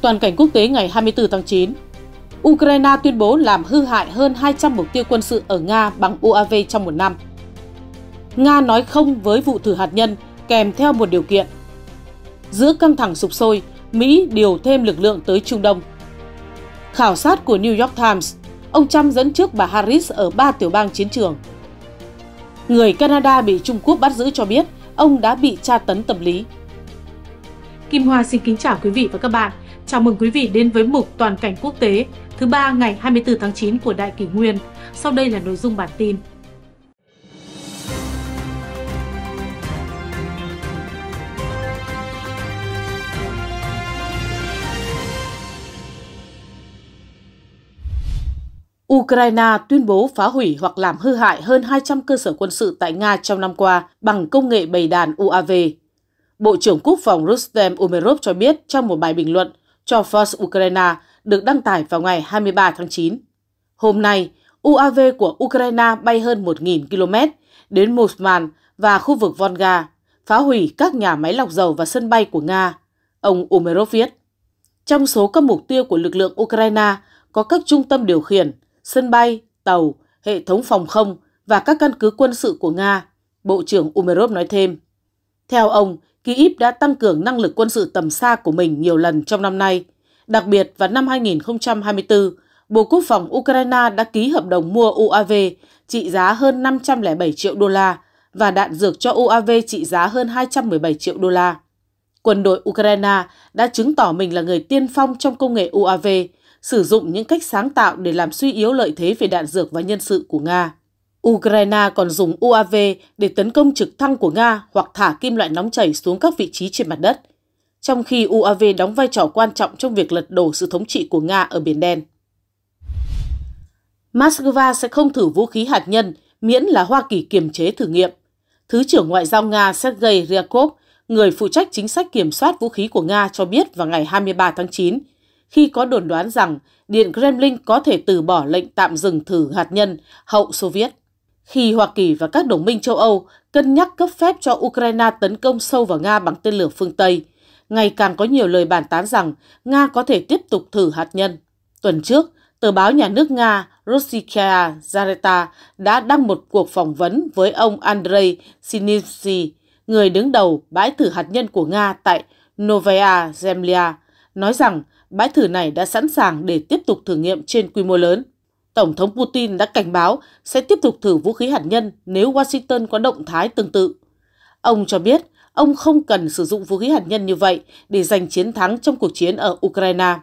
Toàn cảnh quốc tế ngày 24 tháng 9, Ukraine tuyên bố làm hư hại hơn 200 mục tiêu quân sự ở Nga bằng UAV trong một năm. Nga nói không với vụ thử hạt nhân kèm theo một điều kiện. Giữa căng thẳng sụp sôi, Mỹ điều thêm lực lượng tới Trung Đông. Khảo sát của New York Times, ông Trump dẫn trước bà Harris ở ba tiểu bang chiến trường. Người Canada bị Trung Quốc bắt giữ cho biết ông đã bị tra tấn tâm lý. Kim Hoa xin kính chào quý vị và các bạn. Chào mừng quý vị đến với mục Toàn cảnh quốc tế thứ ba ngày 24 tháng 9 của Đại Kỷ Nguyên. Sau đây là nội dung bản tin. Ukraine tuyên bố phá hủy hoặc làm hư hại hơn 200 cơ sở quân sự tại Nga trong năm qua bằng công nghệ bầy đàn UAV. Bộ trưởng Quốc phòng Rustem Umerov cho biết trong một bài bình luận cho Forbes Ukraine được đăng tải vào ngày 23 tháng 9. Hôm nay, UAV của Ukraine bay hơn 1.000 km đến Mosman và khu vực Volga, phá hủy các nhà máy lọc dầu và sân bay của Nga, ông Umerov viết. Trong số các mục tiêu của lực lượng Ukraine có các trung tâm điều khiển, sân bay, tàu, hệ thống phòng không và các căn cứ quân sự của Nga, Bộ trưởng Umerov nói thêm. Theo ông, Kyiv đã tăng cường năng lực quân sự tầm xa của mình nhiều lần trong năm nay. Đặc biệt vào năm 2024, Bộ Quốc phòng Ukraine đã ký hợp đồng mua UAV trị giá hơn 507 triệu đô la và đạn dược cho UAV trị giá hơn 217 triệu đô la. Quân đội Ukraine đã chứng tỏ mình là người tiên phong trong công nghệ UAV, sử dụng những cách sáng tạo để làm suy yếu lợi thế về đạn dược và nhân sự của Nga. Ukraine còn dùng UAV để tấn công trực thăng của Nga hoặc thả kim loại nóng chảy xuống các vị trí trên mặt đất, trong khi UAV đóng vai trò quan trọng trong việc lật đổ sự thống trị của Nga ở Biển Đen. Moscow sẽ không thử vũ khí hạt nhân miễn là Hoa Kỳ kiềm chế thử nghiệm. Thứ trưởng Ngoại giao Nga Sergei Ryakov, người phụ trách chính sách kiểm soát vũ khí của Nga cho biết vào ngày 23 tháng 9, khi có đồn đoán rằng Điện Kremlin có thể từ bỏ lệnh tạm dừng thử hạt nhân hậu Soviet khi Hoa Kỳ và các đồng minh châu Âu cân nhắc cấp phép cho Ukraine tấn công sâu vào Nga bằng tên lửa phương Tây. Ngày càng có nhiều lời bàn tán rằng Nga có thể tiếp tục thử hạt nhân. Tuần trước, tờ báo nhà nước Nga Rossika Zareta đã đăng một cuộc phỏng vấn với ông Andrei Sinitsky, người đứng đầu bãi thử hạt nhân của Nga tại Novaya Zemlya, nói rằng bãi thử này đã sẵn sàng để tiếp tục thử nghiệm trên quy mô lớn. Tổng thống Putin đã cảnh báo sẽ tiếp tục thử vũ khí hạt nhân nếu Washington có động thái tương tự. Ông cho biết ông không cần sử dụng vũ khí hạt nhân như vậy để giành chiến thắng trong cuộc chiến ở Ukraine.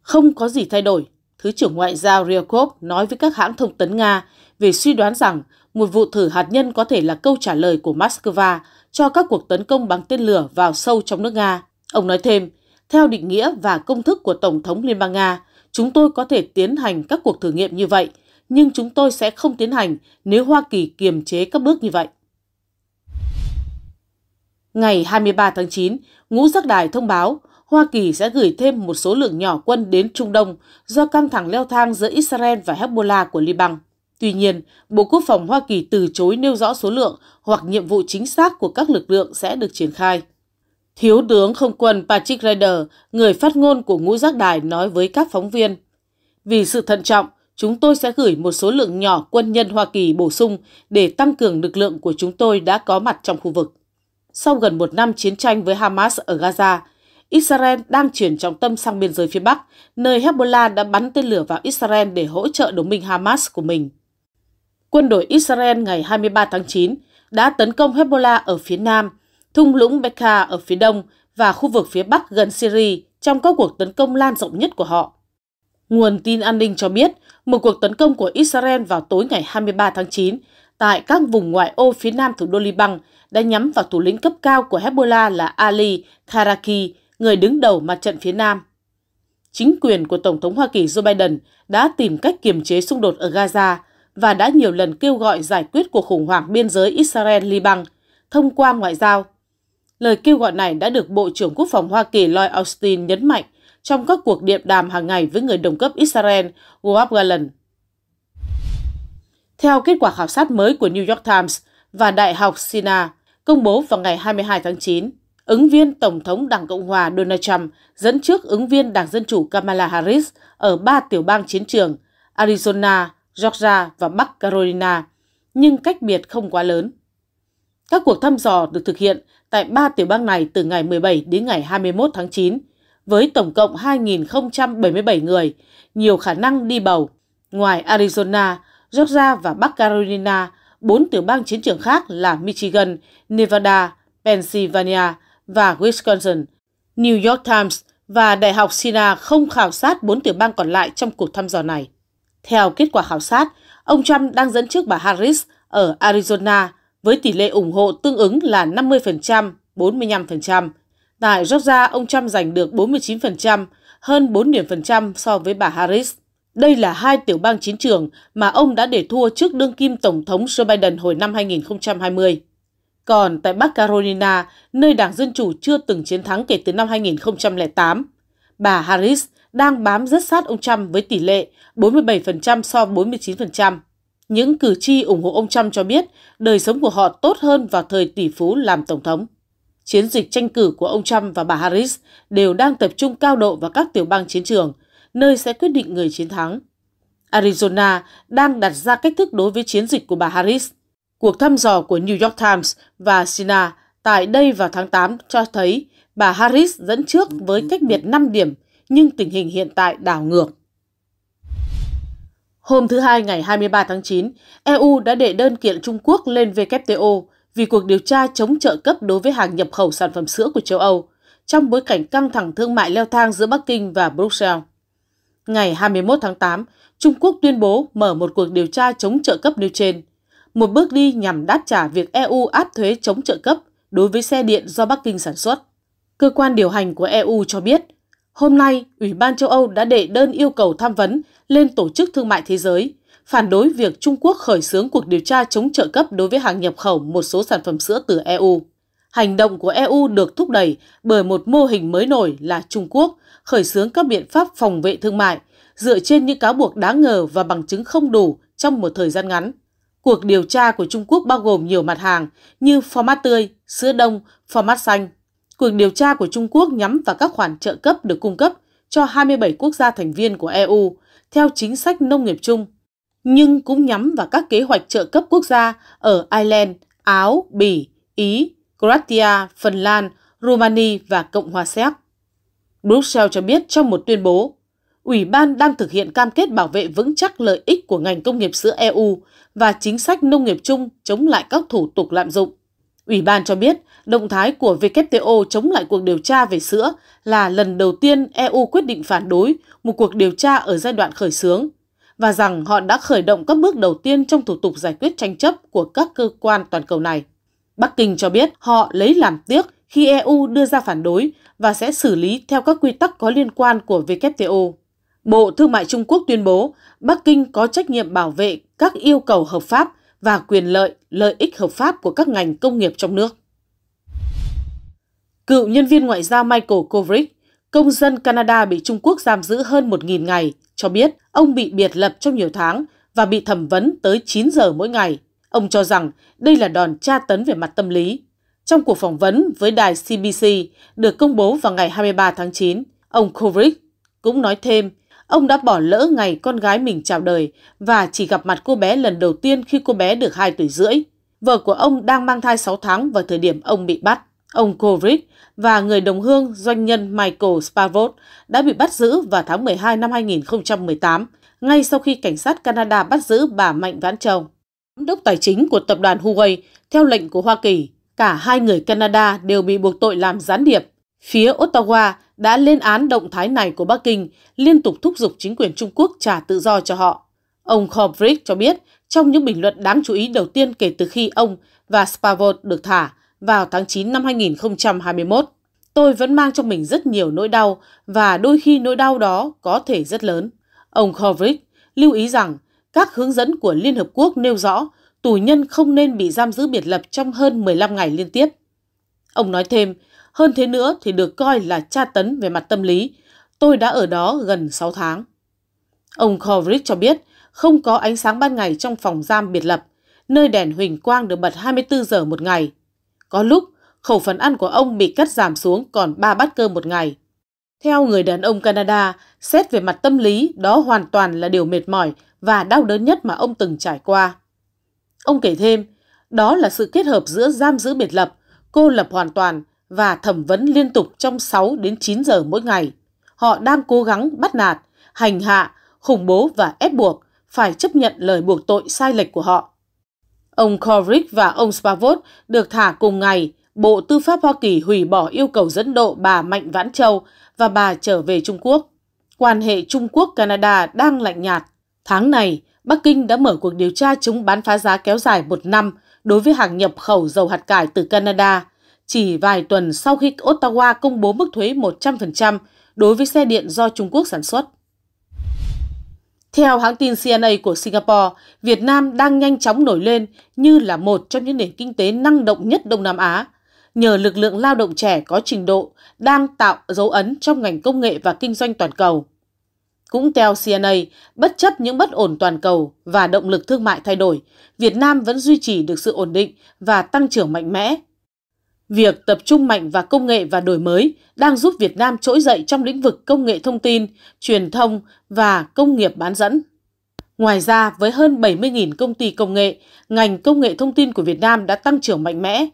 Không có gì thay đổi, Thứ trưởng Ngoại giao Ryakov nói với các hãng thông tấn Nga về suy đoán rằng một vụ thử hạt nhân có thể là câu trả lời của Moscow cho các cuộc tấn công bằng tên lửa vào sâu trong nước Nga. Ông nói thêm, theo định nghĩa và công thức của Tổng thống Liên bang Nga, Chúng tôi có thể tiến hành các cuộc thử nghiệm như vậy, nhưng chúng tôi sẽ không tiến hành nếu Hoa Kỳ kiềm chế các bước như vậy. Ngày 23 tháng 9, Ngũ Giác Đài thông báo Hoa Kỳ sẽ gửi thêm một số lượng nhỏ quân đến Trung Đông do căng thẳng leo thang giữa Israel và Hezbollah của Liban. Tuy nhiên, Bộ Quốc phòng Hoa Kỳ từ chối nêu rõ số lượng hoặc nhiệm vụ chính xác của các lực lượng sẽ được triển khai. Thiếu tướng không quân Patrick Ryder, người phát ngôn của ngũ giác đài nói với các phóng viên. Vì sự thận trọng, chúng tôi sẽ gửi một số lượng nhỏ quân nhân Hoa Kỳ bổ sung để tăng cường lực lượng của chúng tôi đã có mặt trong khu vực. Sau gần một năm chiến tranh với Hamas ở Gaza, Israel đang chuyển trọng tâm sang biên giới phía Bắc, nơi Hezbollah đã bắn tên lửa vào Israel để hỗ trợ đồng minh Hamas của mình. Quân đội Israel ngày 23 tháng 9 đã tấn công Hezbollah ở phía Nam – thung lũng Bekaa ở phía đông và khu vực phía bắc gần Syria trong các cuộc tấn công lan rộng nhất của họ. Nguồn tin an ninh cho biết một cuộc tấn công của Israel vào tối ngày 23 tháng 9 tại các vùng ngoại ô phía nam thủ đô Liban đã nhắm vào thủ lĩnh cấp cao của Hezbollah là Ali Karaki, người đứng đầu mặt trận phía nam. Chính quyền của Tổng thống Hoa Kỳ Joe Biden đã tìm cách kiềm chế xung đột ở Gaza và đã nhiều lần kêu gọi giải quyết cuộc khủng hoảng biên giới Israel-Liban thông qua ngoại giao Lời kêu gọi này đã được Bộ trưởng Quốc phòng Hoa Kỳ Lloyd Austin nhấn mạnh trong các cuộc điện đàm hàng ngày với người đồng cấp Israel Yoav Gallant. Theo kết quả khảo sát mới của New York Times và Đại học Sina công bố vào ngày 22 tháng 9, ứng viên Tổng thống Đảng Cộng hòa Donald Trump dẫn trước ứng viên Đảng Dân chủ Kamala Harris ở ba tiểu bang chiến trường Arizona, Georgia và Bắc Carolina, nhưng cách biệt không quá lớn. Các cuộc thăm dò được thực hiện tại ba tiểu bang này từ ngày 17 đến ngày 21 tháng 9, với tổng cộng 2.077 người, nhiều khả năng đi bầu. Ngoài Arizona, Georgia và Bắc Carolina, bốn tiểu bang chiến trường khác là Michigan, Nevada, Pennsylvania và Wisconsin. New York Times và Đại học Sina không khảo sát bốn tiểu bang còn lại trong cuộc thăm dò này. Theo kết quả khảo sát, ông Trump đang dẫn trước bà Harris ở Arizona với tỷ lệ ủng hộ tương ứng là 50%, 45%. Tại Georgia, ông Trump giành được 49%, hơn 4 điểm phần trăm so với bà Harris. Đây là hai tiểu bang chiến trường mà ông đã để thua trước đương kim Tổng thống Joe Biden hồi năm 2020. Còn tại Bắc Carolina, nơi Đảng Dân Chủ chưa từng chiến thắng kể từ năm 2008, bà Harris đang bám rất sát ông Trump với tỷ lệ 47% so 49% những cử tri ủng hộ ông Trump cho biết đời sống của họ tốt hơn vào thời tỷ phú làm tổng thống. Chiến dịch tranh cử của ông Trump và bà Harris đều đang tập trung cao độ vào các tiểu bang chiến trường, nơi sẽ quyết định người chiến thắng. Arizona đang đặt ra cách thức đối với chiến dịch của bà Harris. Cuộc thăm dò của New York Times và Sina tại đây vào tháng 8 cho thấy bà Harris dẫn trước với cách biệt 5 điểm, nhưng tình hình hiện tại đảo ngược. Hôm thứ Hai ngày 23 tháng 9, EU đã đệ đơn kiện Trung Quốc lên WTO vì cuộc điều tra chống trợ cấp đối với hàng nhập khẩu sản phẩm sữa của châu Âu trong bối cảnh căng thẳng thương mại leo thang giữa Bắc Kinh và Brussels. Ngày 21 tháng 8, Trung Quốc tuyên bố mở một cuộc điều tra chống trợ cấp nêu trên, một bước đi nhằm đáp trả việc EU áp thuế chống trợ cấp đối với xe điện do Bắc Kinh sản xuất. Cơ quan điều hành của EU cho biết Hôm nay, Ủy ban châu Âu đã đệ đơn yêu cầu tham vấn lên Tổ chức Thương mại Thế giới, phản đối việc Trung Quốc khởi xướng cuộc điều tra chống trợ cấp đối với hàng nhập khẩu một số sản phẩm sữa từ EU. Hành động của EU được thúc đẩy bởi một mô hình mới nổi là Trung Quốc khởi xướng các biện pháp phòng vệ thương mại dựa trên những cáo buộc đáng ngờ và bằng chứng không đủ trong một thời gian ngắn. Cuộc điều tra của Trung Quốc bao gồm nhiều mặt hàng như format tươi, sữa đông, format xanh. Cuộc điều tra của Trung Quốc nhắm vào các khoản trợ cấp được cung cấp cho 27 quốc gia thành viên của EU theo chính sách nông nghiệp chung, nhưng cũng nhắm vào các kế hoạch trợ cấp quốc gia ở Ireland, Áo, Bỉ, Ý, Croatia, Phần Lan, Romania và Cộng hòa Séc. Brussels cho biết trong một tuyên bố, Ủy ban đang thực hiện cam kết bảo vệ vững chắc lợi ích của ngành công nghiệp sữa EU và chính sách nông nghiệp chung chống lại các thủ tục lạm dụng. Ủy ban cho biết, động thái của WTO chống lại cuộc điều tra về sữa là lần đầu tiên EU quyết định phản đối một cuộc điều tra ở giai đoạn khởi xướng và rằng họ đã khởi động các bước đầu tiên trong thủ tục giải quyết tranh chấp của các cơ quan toàn cầu này. Bắc Kinh cho biết họ lấy làm tiếc khi EU đưa ra phản đối và sẽ xử lý theo các quy tắc có liên quan của WTO. Bộ Thương mại Trung Quốc tuyên bố Bắc Kinh có trách nhiệm bảo vệ các yêu cầu hợp pháp và quyền lợi, lợi ích hợp pháp của các ngành công nghiệp trong nước. Cựu nhân viên ngoại giao Michael Kovrig, công dân Canada bị Trung Quốc giam giữ hơn 1.000 ngày, cho biết ông bị biệt lập trong nhiều tháng và bị thẩm vấn tới 9 giờ mỗi ngày. Ông cho rằng đây là đòn tra tấn về mặt tâm lý. Trong cuộc phỏng vấn với đài CBC được công bố vào ngày 23 tháng 9, ông Kovrig cũng nói thêm Ông đã bỏ lỡ ngày con gái mình chào đời và chỉ gặp mặt cô bé lần đầu tiên khi cô bé được 2 tuổi rưỡi. Vợ của ông đang mang thai 6 tháng vào thời điểm ông bị bắt. Ông Kovric và người đồng hương doanh nhân Michael Spavot đã bị bắt giữ vào tháng 12 năm 2018, ngay sau khi cảnh sát Canada bắt giữ bà Mạnh Vãn Châu. Giám đốc tài chính của tập đoàn Huawei, theo lệnh của Hoa Kỳ, cả hai người Canada đều bị buộc tội làm gián điệp. Phía Ottawa đã lên án động thái này của Bắc Kinh, liên tục thúc giục chính quyền Trung Quốc trả tự do cho họ. Ông Kovrig cho biết, trong những bình luận đáng chú ý đầu tiên kể từ khi ông và Spavot được thả vào tháng 9 năm 2021, tôi vẫn mang trong mình rất nhiều nỗi đau và đôi khi nỗi đau đó có thể rất lớn. Ông Kovrig lưu ý rằng các hướng dẫn của Liên Hợp Quốc nêu rõ tù nhân không nên bị giam giữ biệt lập trong hơn 15 ngày liên tiếp. Ông nói thêm, hơn thế nữa thì được coi là tra tấn về mặt tâm lý. Tôi đã ở đó gần 6 tháng. Ông Kovrig cho biết không có ánh sáng ban ngày trong phòng giam biệt lập, nơi đèn huỳnh quang được bật 24 giờ một ngày. Có lúc, khẩu phần ăn của ông bị cắt giảm xuống còn 3 bát cơm một ngày. Theo người đàn ông Canada, xét về mặt tâm lý, đó hoàn toàn là điều mệt mỏi và đau đớn nhất mà ông từng trải qua. Ông kể thêm, đó là sự kết hợp giữa giam giữ biệt lập, cô lập hoàn toàn và thẩm vấn liên tục trong 6 đến 9 giờ mỗi ngày. Họ đang cố gắng bắt nạt, hành hạ, khủng bố và ép buộc phải chấp nhận lời buộc tội sai lệch của họ. Ông Kovrig và ông Spavot được thả cùng ngày, Bộ Tư pháp Hoa Kỳ hủy bỏ yêu cầu dẫn độ bà Mạnh Vãn Châu và bà trở về Trung Quốc. Quan hệ Trung Quốc-Canada đang lạnh nhạt. Tháng này, Bắc Kinh đã mở cuộc điều tra chống bán phá giá kéo dài một năm đối với hàng nhập khẩu dầu hạt cải từ Canada chỉ vài tuần sau khi Ottawa công bố mức thuế 100% đối với xe điện do Trung Quốc sản xuất. Theo hãng tin CNA của Singapore, Việt Nam đang nhanh chóng nổi lên như là một trong những nền kinh tế năng động nhất Đông Nam Á, nhờ lực lượng lao động trẻ có trình độ đang tạo dấu ấn trong ngành công nghệ và kinh doanh toàn cầu. Cũng theo CNA, bất chấp những bất ổn toàn cầu và động lực thương mại thay đổi, Việt Nam vẫn duy trì được sự ổn định và tăng trưởng mạnh mẽ Việc tập trung mạnh vào công nghệ và đổi mới đang giúp Việt Nam trỗi dậy trong lĩnh vực công nghệ thông tin, truyền thông và công nghiệp bán dẫn. Ngoài ra, với hơn 70.000 công ty công nghệ, ngành công nghệ thông tin của Việt Nam đã tăng trưởng mạnh mẽ.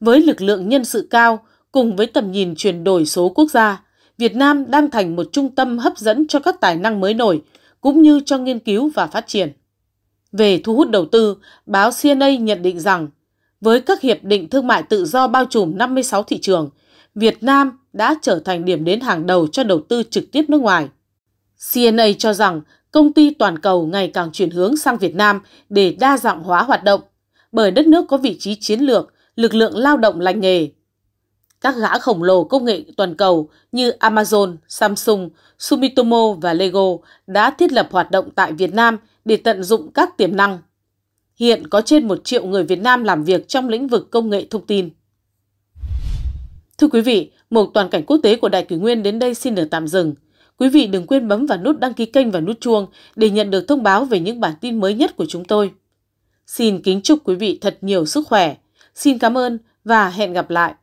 Với lực lượng nhân sự cao, cùng với tầm nhìn chuyển đổi số quốc gia, Việt Nam đang thành một trung tâm hấp dẫn cho các tài năng mới nổi, cũng như cho nghiên cứu và phát triển. Về thu hút đầu tư, báo CNA nhận định rằng với các hiệp định thương mại tự do bao trùm 56 thị trường, Việt Nam đã trở thành điểm đến hàng đầu cho đầu tư trực tiếp nước ngoài. CNA cho rằng công ty toàn cầu ngày càng chuyển hướng sang Việt Nam để đa dạng hóa hoạt động, bởi đất nước có vị trí chiến lược, lực lượng lao động lành nghề. Các gã khổng lồ công nghệ toàn cầu như Amazon, Samsung, Sumitomo và Lego đã thiết lập hoạt động tại Việt Nam để tận dụng các tiềm năng Hiện có trên 1 triệu người Việt Nam làm việc trong lĩnh vực công nghệ thông tin. Thưa quý vị, một toàn cảnh quốc tế của Đại Kỷ Nguyên đến đây xin được tạm dừng. Quý vị đừng quên bấm vào nút đăng ký kênh và nút chuông để nhận được thông báo về những bản tin mới nhất của chúng tôi. Xin kính chúc quý vị thật nhiều sức khỏe. Xin cảm ơn và hẹn gặp lại.